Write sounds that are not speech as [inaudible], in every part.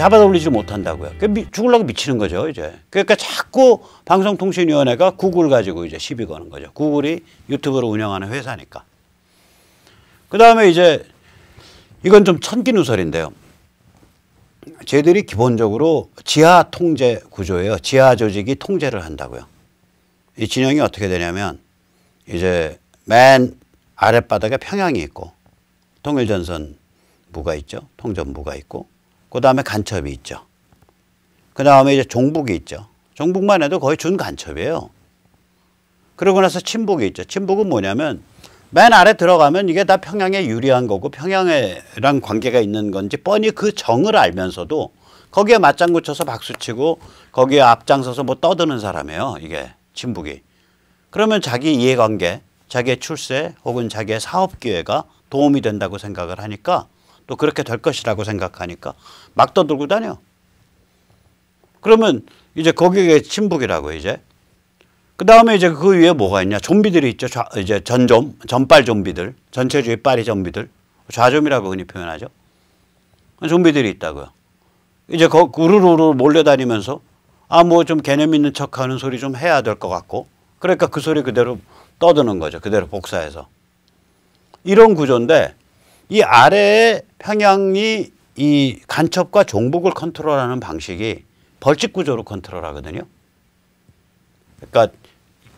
잡아돌리지 못한다고요. 죽을라고 미치는 거죠, 이제. 그러니까 자꾸 방송통신위원회가 구글 가지고 이제 시비 거는 거죠. 구글이 유튜브를 운영하는 회사니까. 그 다음에 이제 이건 좀 천기누설인데요. 쟤들이 기본적으로 지하 통제 구조예요. 지하 조직이 통제를 한다고요. 이 진영이 어떻게 되냐면 이제 맨 아랫바닥에 평양이 있고 통일전선부가 있죠. 통전부가 있고 그 다음에 간첩이 있죠. 그 다음에 이제 종북이 있죠. 종북만 해도 거의 준간첩이에요. 그러고 나서 친북이 있죠. 친북은 뭐냐면 맨 아래 들어가면 이게 다 평양에 유리한 거고 평양에랑 관계가 있는 건지 뻔히 그 정을 알면서도 거기에 맞장구 쳐서 박수치고 거기에 앞장서서 뭐 떠드는 사람이에요. 이게 친북이. 그러면 자기 이해관계, 자기의 출세 혹은 자기의 사업 기회가 도움이 된다고 생각을 하니까 또 그렇게 될 것이라고 생각하니까 막 떠들고 다녀. 그러면 이제 거기에 침북이라고 이제. 그 다음에 이제 그 위에 뭐가 있냐. 좀비들이 있죠. 좌, 이제 전좀, 전빨 좀비들, 전체주의 빨이 좀비들, 좌좀이라고 흔히 표현하죠. 좀비들이 있다고요. 이제 거, 르르르 몰려다니면서 아, 뭐 좀 개념 있는 척 하는 소리 좀 해야 될 것 같고. 그러니까 그 소리 그대로 떠드는 거죠. 그대로 복사해서. 이런 구조인데 이 아래에 평양이 이 간첩과 종북을 컨트롤하는 방식이 벌칙 구조로 컨트롤하거든요. 그러니까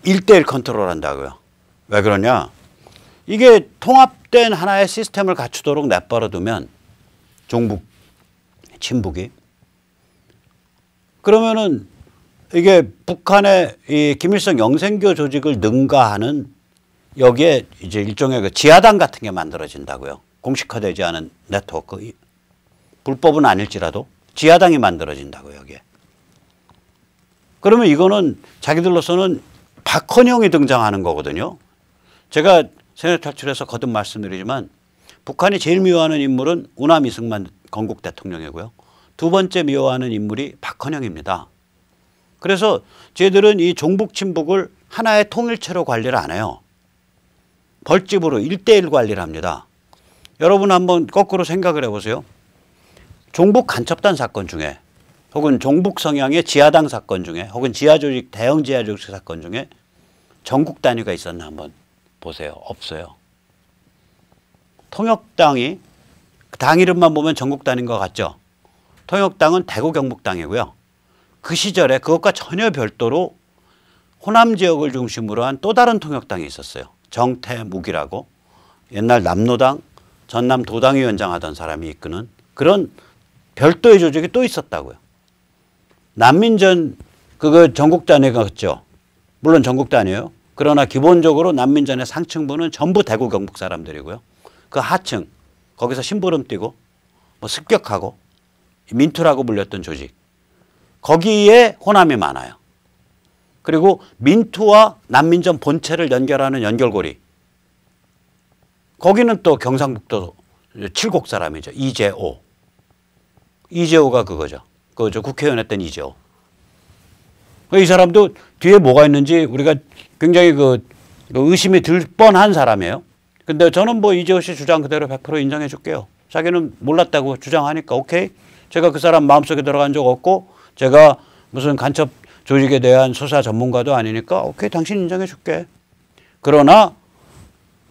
일대일 컨트롤한다고요. 왜 그러냐? 이게 통합된 하나의 시스템을 갖추도록 내버려두면 종북, 친북이 그러면은 이게 북한의 이 김일성 영생교 조직을 능가하는 여기에 이제 일종의 그 지하당 같은 게 만들어진다고요. 공식화되지 않은 네트워크 불법은 아닐지라도 지하당이 만들어진다고 여기에. 그러면 이거는 자기들로서는 박헌영이 등장하는 거거든요. 제가 세뇌 탈출해서 거듭 말씀드리지만 북한이 제일 미워하는 인물은 우남 이승만 건국 대통령이고요. 두 번째 미워하는 인물이 박헌영입니다. 그래서 쟤들은 이 종북 침북을 하나의 통일체로 관리를 안 해요. 벌집으로 일대일 관리를 합니다. 여러분 한번 거꾸로 생각을 해보세요. 종북 간첩단 사건 중에 혹은 종북 성향의 지하당 사건 중에 혹은 지하조직 대형 지하조직 사건 중에 전국 단위가 있었나 한번 보세요. 없어요. 통역당이 당 이름만 보면 전국 단위인 것 같죠. 통역당은 대구 경북당이고요. 그 시절에 그것과 전혀 별도로 호남 지역을 중심으로 한 또 다른 통역당이 있었어요. 정태무기라고 옛날 남로당 전남 도당위원장 하던 사람이 이끄는 그런 별도의 조직이 또 있었다고요. 난민전 그거 전국단위가 죠 물론 전국단위에요. 그러나 기본적으로 난민전의 상층부는 전부 대구 경북 사람들이고요. 그 하층 거기서 심부름 뛰고 뭐 습격하고 민투라고 불렸던 조직 거기에 호남이 많아요. 그리고 민투와 난민전 본체를 연결하는 연결고리 거기는 또 경상북도 칠곡 사람이죠. 이재호. 이재호가 그거죠. 그저 국회의원 했던 이재호. 이 사람도 뒤에 뭐가 있는지 우리가 굉장히 그, 그 의심이 들 뻔한 사람이에요. 근데 저는 뭐 이재호 씨 주장 그대로 100% 인정해 줄게요. 자기는 몰랐다고 주장하니까 오케이. 제가 그 사람 마음속에 들어간 적 없고 제가 무슨 간첩 조직에 대한 수사 전문가도 아니니까 오케이 당신 인정해 줄게. 그러나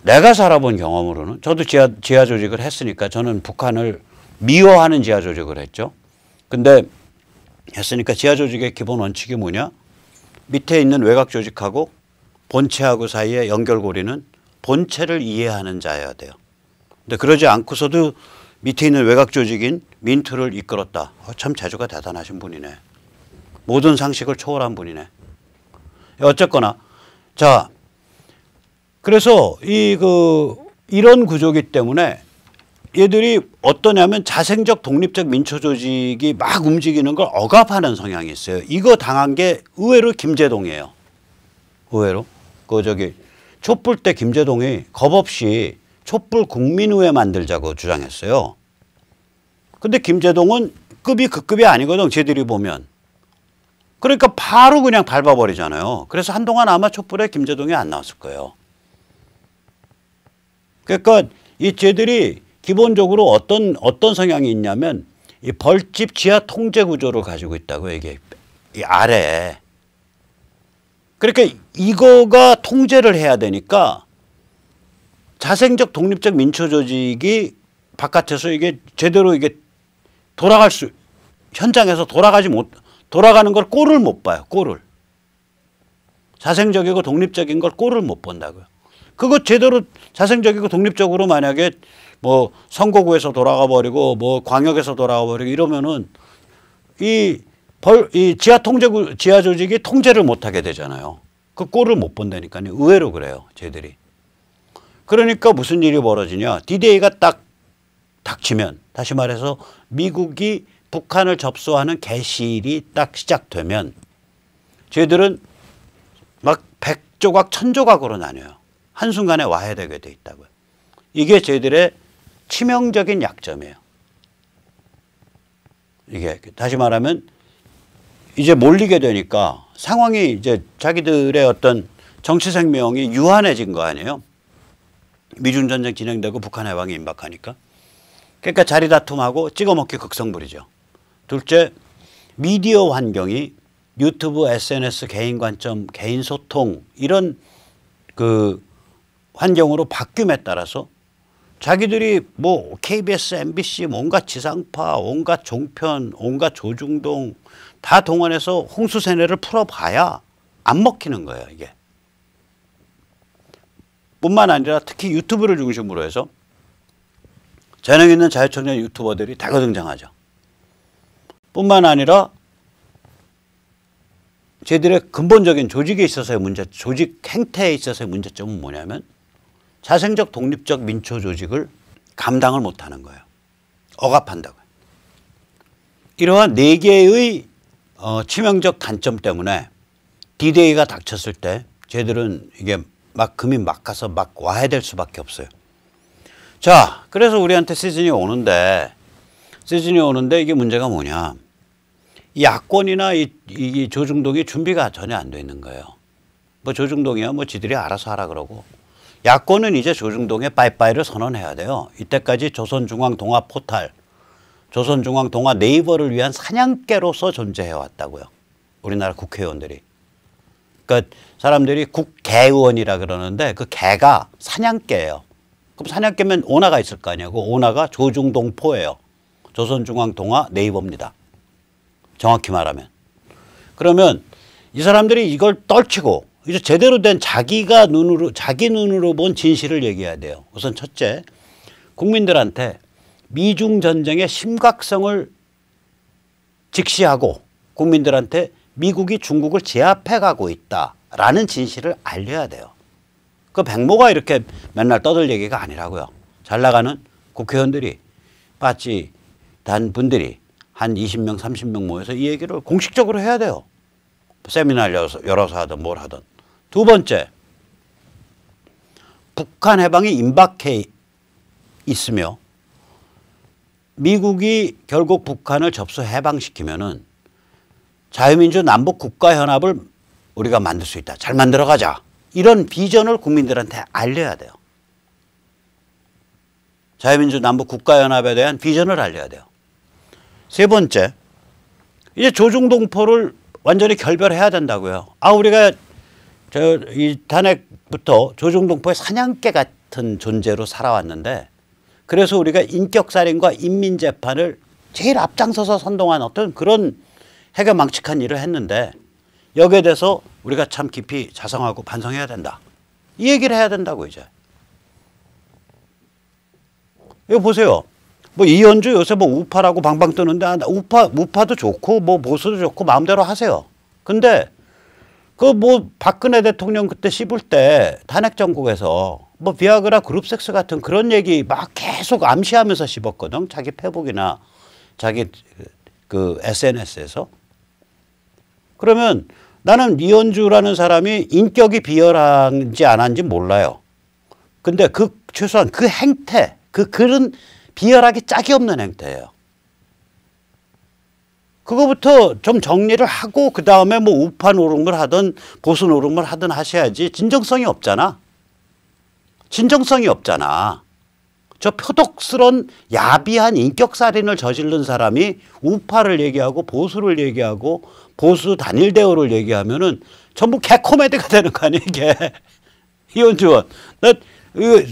내가 살아본 경험으로는 저도 지하, 지하 조직을 했으니까 저는 북한을 미워하는 지하 조직을 했죠. 근데 했으니까 지하 조직의 기본 원칙이 뭐냐? 밑에 있는 외곽 조직하고 본체하고 사이의 연결고리는 본체를 이해하는 자여야 돼요. 근데 그러지 않고서도 밑에 있는 외곽 조직인 민트를 이끌었다. 어, 참 재주가 대단하신 분이네. 모든 상식을 초월한 분이네. 어쨌거나 자 그래서 이 그 이런 구조기 때문에 얘들이 어떠냐면 자생적 독립적 민초 조직이 막 움직이는 걸 억압하는 성향이 있어요. 이거 당한 게 의외로 김재동이에요. 의외로 그 저기 촛불 때 김재동이 겁 없이 촛불 국민의회 만들자고 주장했어요. 근데 김재동은 급이 그 급이 아니거든. 쟤들이 보면 그러니까 바로 그냥 밟아버리잖아요. 그래서 한동안 아마 촛불에 김재동이 안 나왔을 거예요. 그러니까 이 쟤들이 기본적으로 어떤 어떤 성향이 있냐면 이 벌집 지하 통제 구조를 가지고 있다고 이게 이아래 그러니까 이거가 통제를 해야 되니까 자생적 독립적 민초 조직이 바깥에서 이게 제대로 이게 돌아갈 수 현장에서 돌아가지 못 돌아가는 걸 꼴을 못 봐요 꼴을 자생적이고 독립적인 걸 꼴을 못 본다고요 그거 제대로 자생적이고 독립적으로 만약에 뭐 선거구에서 돌아가 버리고 뭐 광역에서 돌아가 버리고 이러면은 이 벌, 이 지하 통제, 지하 조직이 통제를 못 하게 되잖아요. 그 꼴을 못 본다니까요. 의외로 그래요. 쟤들이. 그러니까 무슨 일이 벌어지냐. 디데이가 딱 닥치면, 다시 말해서 미국이 북한을 접수하는 개시일이 딱 시작되면 쟤들은 막 백조각, 천조각으로 나뉘어요. 한순간에 와야 되게 돼 있다고요. 이게 저희들의 치명적인 약점이에요. 이게 다시 말하면 이제 몰리게 되니까 상황이 이제 자기들의 어떤 정치 생명이 유한해진 거 아니에요. 미중 전쟁 진행되고 북한 해방이 임박하니까. 그러니까 자리 다툼하고 찍어먹기 극성불이죠. 둘째, 미디어 환경이 유튜브, SNS 개인 관점, 개인 소통 이런 그 환경으로 바뀜에 따라서 자기들이 뭐 KBS, MBC, 뭐 온갖 지상파, 온갖 종편, 온갖 조중동 다 동원해서 홍수세뇌를 풀어봐야 안 먹히는 거예요, 이게. 뿐만 아니라 특히 유튜브를 중심으로 해서 재능 있는 자유청년 유튜버들이 대거 등장하죠. 뿐만 아니라 저희들의 근본적인 조직에 있어서의 문제, 조직 행태에 있어서의 문제점은 뭐냐면 자생적 독립적 민초 조직을 감당을 못하는 거예요. 억압한다고요. 이러한 네 개의 어, 치명적 단점 때문에 디데이가 닥쳤을 때 쟤들은 이게 막 금이 막 가서 막 와야 될 수밖에 없어요. 자, 그래서 우리한테 시즌이 오는데 시즌이 오는데 이게 문제가 뭐냐? 야권이나 이, 이 조중동이 준비가 전혀 안 돼 있는 거예요. 뭐 조중동이야 뭐 지들이 알아서 하라 그러고 야권은 이제 조중동의 빠이빠이를 선언해야 돼요. 이때까지 조선중앙동화 포탈, 조선중앙동화 네이버를 위한 사냥개로서 존재해왔다고요. 우리나라 국회의원들이. 그러니까 사람들이 국개의원이라 그러는데 그 개가 사냥개예요. 그럼 사냥개면 오나가 있을 거 아니냐고. 그 오나가 조중동포예요. 조선중앙동화 네이버입니다. 정확히 말하면. 그러면 이 사람들이 이걸 떨치고 이제 제대로 된 자기가 눈으로 자기 눈으로 본 진실을 얘기해야 돼요. 우선 첫째, 국민들한테 미중 전쟁의 심각성을 직시하고 국민들한테 미국이 중국을 제압해 가고 있다라는 진실을 알려야 돼요. 그 백모가 이렇게 맨날 떠들 얘기가 아니라고요. 잘 나가는 국회의원들이 빠찌 단 분들이 한 20명, 30명 모여서 이 얘기를 공식적으로 해야 돼요. 세미나 열 열어서 하든 뭘 하든. 두 번째, 북한 해방이 임박해 있으며 미국이 결국 북한을 접수 해방시키면은 자유민주 남북 국가 연합을 우리가 만들 수 있다. 잘 만들어 가자. 이런 비전을 국민들한테 알려야 돼요. 자유민주 남북 국가 연합에 대한 비전을 알려야 돼요. 세 번째. 이제 조중동포를 완전히 결별해야 된다고요. 아, 우리가 저이 탄핵부터 조중동포의 사냥개 같은 존재로 살아왔는데 그래서 우리가 인격살인과 인민재판을 제일 앞장서서 선동한 어떤 그런 해가 망측한 일을 했는데 여기에 대해서 우리가 참 깊이 자성하고 반성해야 된다. 이 얘기를 해야 된다고 이제. 이거 보세요. 뭐 이현주 요새 뭐 우파라고 방방 뜨는데 아, 우파 우파도 좋고 뭐 보수도 좋고 마음대로 하세요. 근데 그뭐 박근혜 대통령 그때 씹을 때 탄핵 정국에서 뭐 비아그라 그룹 섹스 같은 그런 얘기 막 계속 암시하면서 씹었거든. 자기 페북이나 자기 그 SNS에서. 그러면 나는 이현주라는 사람이 인격이 비열한지 안 한지 몰라요. 근데 그 최소한 그 행태, 그 글은 비열하게 짝이 없는 행태예요. 그거부터 좀 정리를 하고 그 다음에 뭐 우파 노름을 하든 보수 노름을 하든 하셔야지 진정성이 없잖아. 진정성이 없잖아. 저 표독스런 야비한 인격살인을 저지른 사람이 우파를 얘기하고 보수를 얘기하고 보수 단일 대우를 얘기하면은 전부 개코메디가 되는 거 아니야 이게. [laughs] 이현주원. 나,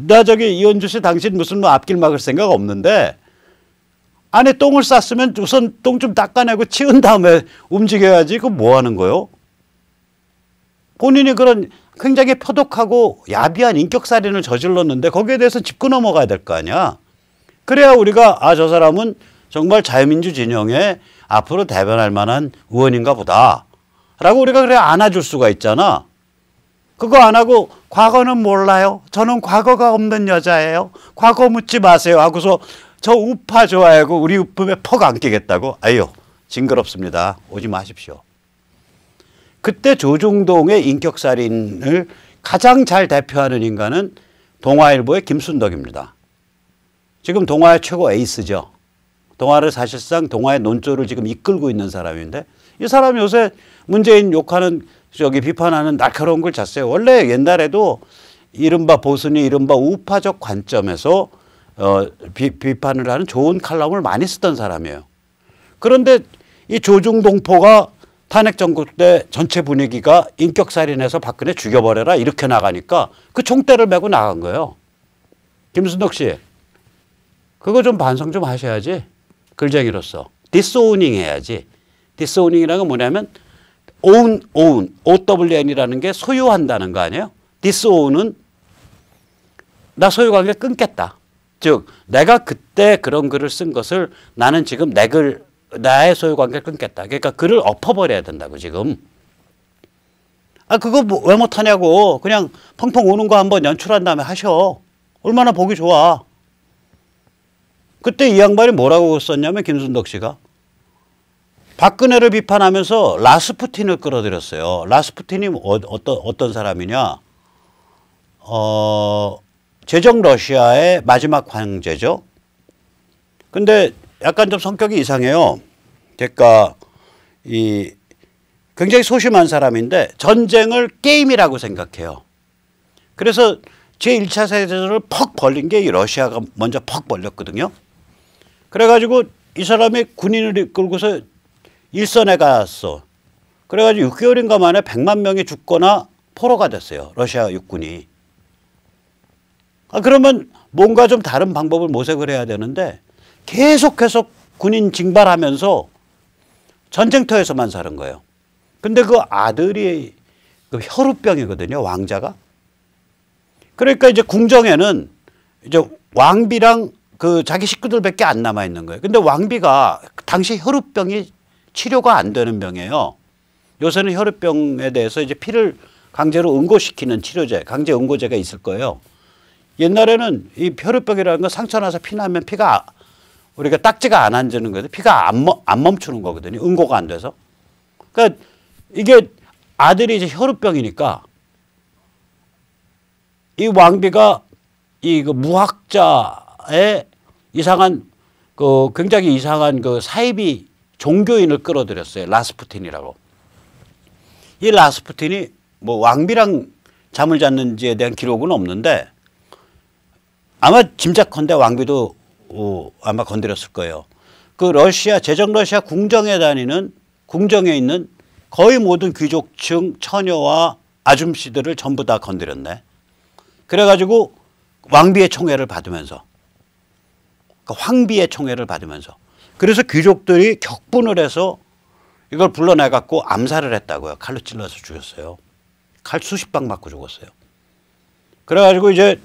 나 저기 이현주 씨 당신 무슨 뭐 앞길 막을 생각 없는데 안에 똥을 쌌으면 우선 똥 좀 닦아내고 치운 다음에 움직여야지 그거 뭐 하는 거요? 본인이 그런 굉장히 표독하고 야비한 인격살인을 저질렀는데 거기에 대해서 짚고 넘어가야 될 거 아니야. 그래야 우리가 아 저 사람은 정말 자유민주 진영에 앞으로 대변할 만한 의원인가 보다. 라고 우리가 그래 안아줄 수가 있잖아. 그거 안 하고 과거는 몰라요. 저는 과거가 없는 여자예요. 과거 묻지 마세요. 하고서 저 우파 좋아하고 우리 우품에 퍽 안 끼겠다고 아유 징그럽습니다. 오지 마십시오. 그때 조중동의 인격살인을 가장 잘 대표하는 인간은 동아일보의 김순덕입니다. 지금 동아의 최고 에이스죠. 동아를 사실상 동아의 논조를 지금 이끌고 있는 사람인데 이 사람 요새 문재인 욕하는 저기 비판하는 날카로운 걸 잤어요. 원래 옛날에도 이른바 보수니 이른바 우파적 관점에서 어, 비, 비판을 하는 좋은 칼럼을 많이 쓰던 사람이에요. 그런데 이 조중동포가 탄핵 정국 때 전체 분위기가 인격살인해서 박근혜 죽여버려라 이렇게 나가니까 그 총대를 메고 나간 거예요. 김순덕 씨, 그거 좀 반성 좀 하셔야지. 글쟁이로서. 디스오닝 해야지. 디스오닝이라는 건 뭐냐면 own, own, OWN이라는 게 소유한다는 거 아니에요? 디스오는 나 소유관계 끊겠다. 즉 내가 그때 그런 글을 쓴 것을 나는 지금 내 글 나의 소유 관계를 끊겠다. 그러니까 글을 엎어버려야 된다고 지금. 아 그거 뭐왜 못하냐고 그냥 펑펑 우는 거 한번 연출한 다음에 하셔. 얼마나 보기 좋아. 그때 이 양반이 뭐라고 썼냐면 김순덕 씨가 박근혜를 비판하면서 라스푸틴을 끌어들였어요. 라스푸틴이 뭐, 어, 어떤 어떤 사람이냐? 어 재정 러시아의 마지막 황제죠. 근데 약간 좀 성격이 이상해요. 그러니까 이 굉장히 소심한 사람인데 전쟁을 게임이라고 생각해요. 그래서 제1차 세계대전을 퍽 벌린 게 이 러시아가 먼저 퍽 벌렸거든요. 그래가지고 이 사람이 군인을 이끌고서 일선에 갔어. 그래가지고 6개월인가 만에 100만 명이 죽거나 포로가 됐어요. 러시아 육군이. 아, 그러면 뭔가 좀 다른 방법을 모색을 해야 되는데 계속해서 군인 징발하면서 전쟁터에서만 사는 거예요. 근데 그 아들이 그 혈우병이거든요, 왕자가. 그러니까 이제 궁정에는 이제 왕비랑 그 자기 식구들밖에 안 남아 있는 거예요. 근데 왕비가 당시 혈우병이 치료가 안 되는 병이에요. 요새는 혈우병에 대해서 이제 피를 강제로 응고시키는 치료제, 강제 응고제가 있을 거예요. 옛날에는 이 혈우병이라는 건 상처 나서 피 나면 피가 아, 우리가 딱지가 안 앉는 거거든. 피가 안, 멈, 안 멈추는 거거든요. 응고가 안 돼서. 그러니까 이게 아들이 이제 혈우병이니까 이 왕비가 이그 무학자의 이상한 그 굉장히 이상한 그 사이비 종교인을 끌어들였어요. 라스푸틴이라고. 이 라스푸틴이 뭐 왕비랑 잠을 잤는지에 대한 기록은 없는데 아마 짐작컨대 왕비도 어, 아마 건드렸을 거예요. 그 러시아 제정 러시아 궁정에 다니는 궁정에 있는 거의 모든 귀족층 처녀와 아줌씨들을 전부 다 건드렸네. 그래가지고 왕비의 총애를 받으면서 그러니까 황비의 총애를 받으면서 그래서 귀족들이 격분을 해서 이걸 불러내 갖고 암살을 했다고요. 칼로 찔러서 죽였어요. 칼 수십 방 맞고 죽었어요. 그래가지고 이제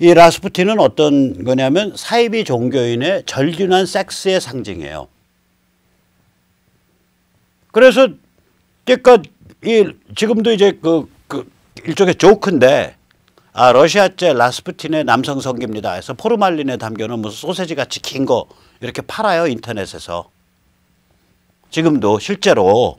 이 라스푸틴은 어떤 거냐면 사이비 종교인의 절륜한 섹스의 상징이에요. 그래서 그러니까 이 지금도 이제 그, 그 일종의 조크인데 아 러시아제 라스푸틴의 남성 성기입니다. 해서 포르말린에 담겨놓은 무슨 소세지 같이 긴 거 이렇게 팔아요 인터넷에서. 지금도 실제로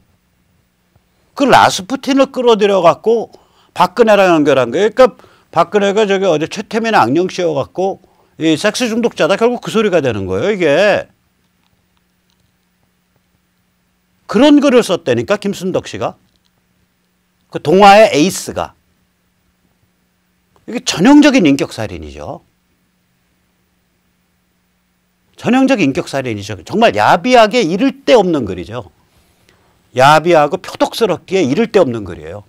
그 라스푸틴을 끌어들여 갖고 박근혜랑 연결한 거예요. 그러니까 박근혜가 저기 어제 최태민 악령 씌워갖고 이 섹스 중독자다 결국 그 소리가 되는 거예요 이게 그런 글을 썼다니까 김순덕 씨가 그 동화의 에이스가 이게 전형적인 인격살인이죠 전형적 인격살인이죠 인 정말 야비하게 이를 데 없는 글이죠 야비하고 표독스럽기에 이를 데 없는 글이에요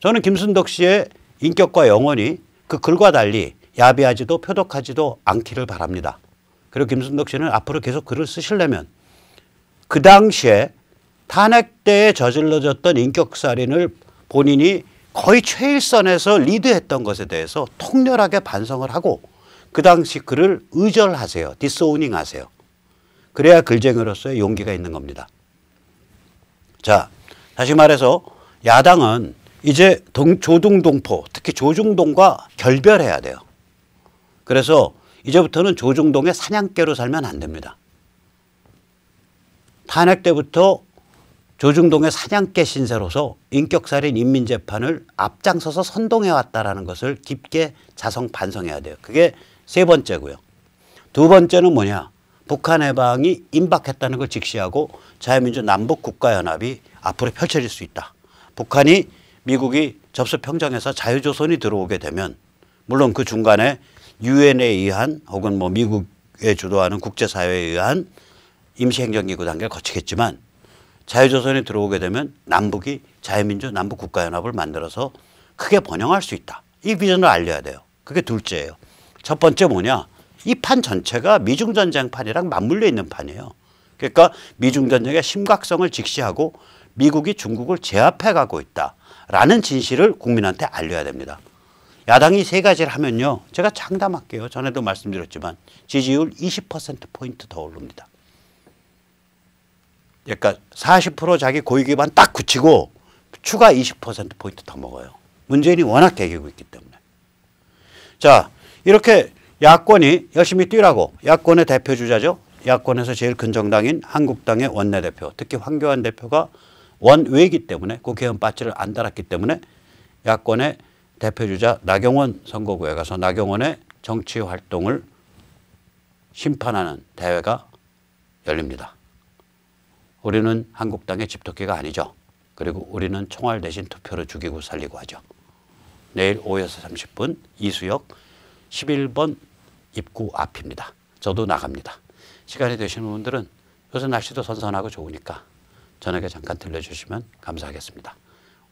저는 김순덕 씨의 인격과 영혼이 그 글과 달리 야비하지도 표독하지도 않기를 바랍니다. 그리고 김순덕 씨는 앞으로 계속 글을 쓰시려면 그 당시에 탄핵 때 저질러졌던 인격살인을 본인이 거의 최일선에서 리드했던 것에 대해서 통렬하게 반성을 하고 그 당시 글을 의절하세요. 디스오닝 하세요. 그래야 글쟁이로서의 용기가 있는 겁니다. 자, 다시 말해서 야당은 이제 동, 조중동포 특히 조중동과 결별해야 돼요. 그래서 이제부터는 조중동의 사냥개로 살면 안 됩니다. 탄핵 때부터 조중동의 사냥개 신세로서 인격살인 인민재판을 앞장서서 선동해왔다라는 것을 깊게 자성 반성해야 돼요. 그게 세 번째고요. 두 번째는 뭐냐. 북한 해방이 임박했다는 걸 직시하고 자유민주 남북국가연합이 앞으로 펼쳐질 수 있다. 북한이 미국이 접속평정에서 자유조선이 들어오게 되면 물론 그 중간에 유엔에 의한 혹은 뭐 미국에 주도하는 국제사회에 의한 임시행정기구 단계를 거치겠지만 자유조선이 들어오게 되면 남북이 자유민주 남북국가연합을 만들어서 크게 번영할 수 있다. 이 비전을 알려야 돼요. 그게 둘째예요. 첫 번째 뭐냐. 이 판 전체가 미중전쟁판이랑 맞물려 있는 판이에요. 그러니까 미중전쟁의 심각성을 직시하고 미국이 중국을 제압해 가고 있다. 라는 진실을 국민한테 알려야 됩니다. 야당이 세 가지를 하면요. 제가 장담할게요. 전에도 말씀드렸지만 지지율 20%포인트 더 오릅니다. 그러니까 40% 자기 고위기반 딱 굳히고 추가 20%포인트 더 먹어요. 문재인이 워낙 대기고 있기 때문에. 자, 이렇게 야권이 열심히 뛰라고 야권의 대표주자죠. 야권에서 제일 근정당인 한국당의 원내대표 특히 황교안 대표가 원외이기 때문에 국회의원 그 빠지를 안 달았기 때문에 야권의 대표주자 나경원 선거구에 가서 나경원의 정치 활동을 심판하는 대회가 열립니다. 우리는 한국당의 집토끼가 아니죠. 그리고 우리는 총알 대신 투표로 죽이고 살리고 하죠. 내일 오에서 삼십 분 이수역 십일 번 입구 앞입니다. 저도 나갑니다. 시간이 되시는 분들은 요새 날씨도 선선하고 좋으니까 저녁에 잠깐 들려주시면 감사하겠습니다.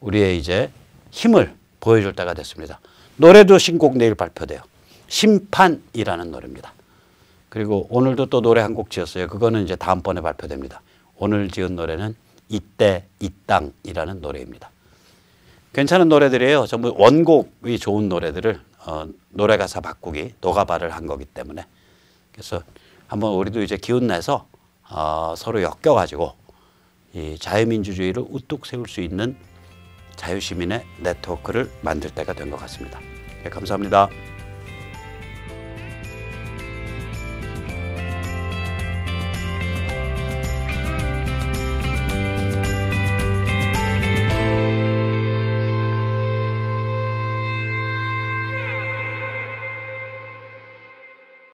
우리의 이제 힘을 보여줄 때가 됐습니다. 노래도 신곡 내일 발표돼요. 심판이라는 노래입니다. 그리고 오늘도 또 노래 한 곡 지었어요. 그거는 이제 다음번에 발표됩니다. 오늘 지은 노래는 이때 이 땅이라는 노래입니다. 괜찮은 노래들이에요. 전부 원곡이 좋은 노래들을 어, 노래 가사 바꾸기 노가발을 한 거기 때문에 그래서 한번 우리도 이제 기운 내서 어, 서로 엮여가지고 이 자유민주주의를 우뚝 세울 수 있는 자유시민의 네트워크를 만들 때가 된 것 같습니다. 네, 감사합니다.